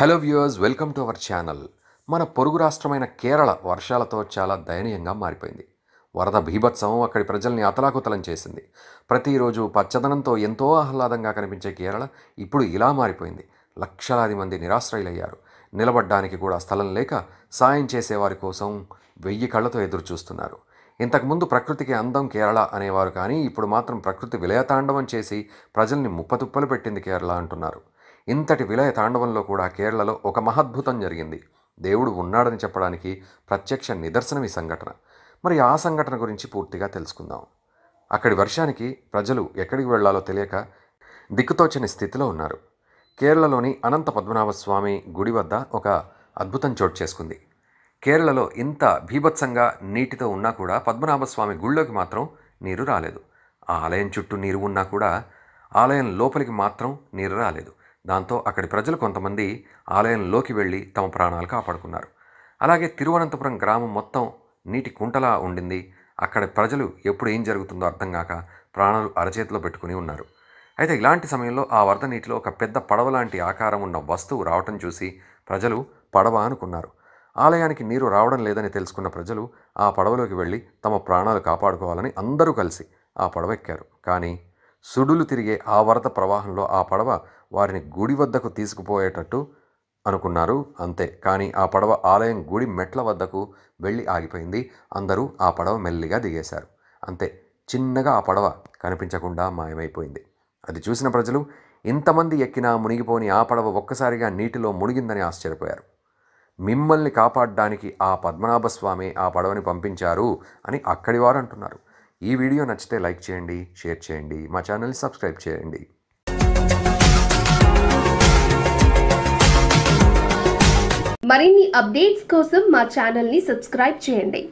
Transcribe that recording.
hello viewers welcome to our channel మన పొరుగు రాష్ట్రమైన కేరళ వర్షాలతో చాలా దయనీయంగా మారిపోయింది వరద భీభత్సవం అక్కడి ప్రజల్ని అతలాకుతలం చేసింది ప్రతిరోజు పచ్చదనంతో ఎంతో ఆహ్లాదంగా కనిపించే కేరళ ఇప్పుడు ఇలా మారిపోయింది లక్షలాది మంది నిరాశ్రయులయ్యారు నిలబడ్డానికి కూడా స్థలం లేక సాయం చేసేవారి కోసం వెయ్యి కళ్ళతో ఎదురు చూస్తున్నారు ఇంతకుముందు ప్రకృతికి అందం కేరళ అనేవారు కానీ ఇప్పుడు మాత్రం ప్రకృతి విలయతాండవం చేసి ప్రజల్ని ముప్పతుప్పలు పెట్టింది కేరళ అంటున్నారు ఇంతటి విలయ తాండవంలో కూడా కేరళలో ఒక మహద్భుతం జరిగింది దేవుడు ఉన్నాడని చెప్పడానికి ప్రత్యక్ష నిదర్శనం ఈ సంఘటన మరి ఆ సంఘటన గురించి పూర్తిగా తెలుసుకుందాం అక్కడి వర్షానికి ప్రజలు ఎక్కడికి వెళ్లాలో తెలియక దిక్కుతోచని స్థితిలో ఉన్నారు కేరళలోని అనంత పద్మనాభస్వామి గుడి వద్ద ఒక అద్భుతం చోటు చేసుకుంది కేరళలో ఇంత భీభత్సంగా నీటితో ఉన్నా కూడా పద్మనాభస్వామి గుళ్ళోకి మాత్రం నీరు రాలేదు ఆ ఆలయం చుట్టూ నీరు ఉన్నా కూడా ఆలయం లోపలికి మాత్రం నీరు రాలేదు దాంతో అక్కడి ప్రజలు కొంతమంది ఆలయంలోకి వెళ్ళి తమ ప్రాణాలు కాపాడుకున్నారు అలాగే తిరువనంతపురం గ్రామం మొత్తం నీటి కుంటలా ఉండింది అక్కడ ప్రజలు ఎప్పుడు ఏం జరుగుతుందో అర్థం కాక ప్రాణాలు అరచేతిలో పెట్టుకుని ఉన్నారు అయితే ఇలాంటి సమయంలో ఆ వరద నీటిలో ఒక పెద్ద పడవ లాంటి ఆకారం ఉన్న వస్తువు రావటం చూసి ప్రజలు పడవ అనుకున్నారు ఆలయానికి నీరు రావడం లేదని తెలుసుకున్న ప్రజలు ఆ పడవలోకి వెళ్ళి తమ ప్రాణాలు కాపాడుకోవాలని అందరూ కలిసి ఆ పడవ ఎక్కారు కానీ సుడులు తిరిగే ఆ వరద ప్రవాహంలో ఆ పడవ వారిని గుడి వద్దకు తీసుకుపోయేటట్టు అనుకున్నారు అంతే కానీ ఆ పడవ ఆలయం గుడి మెట్ల వద్దకు వెళ్ళి ఆగిపోయింది అందరూ ఆ పడవ మెల్లిగా దిగేశారు అంతే చిన్నగా ఆ పడవ కనిపించకుండా మాయమైపోయింది అది చూసిన ప్రజలు ఇంతమంది ఎక్కినా మునిగిపోని ఆ పడవ ఒక్కసారిగా నీటిలో మునిగిందని ఆశ్చర్యపోయారు మిమ్మల్ని కాపాడడానికి ఆ పద్మనాభస్వామి ఆ పడవని పంపించారు అని అక్కడి వారు అంటున్నారు ఈ వీడియో నచ్చితే లైక్ చేయండి షేర్ చేయండి మా ఛానల్ని సబ్స్క్రైబ్ చేయండి మరిన్ని అప్డేట్స్ కోసం మా ఛానల్ని సబ్స్క్రైబ్ చేయండి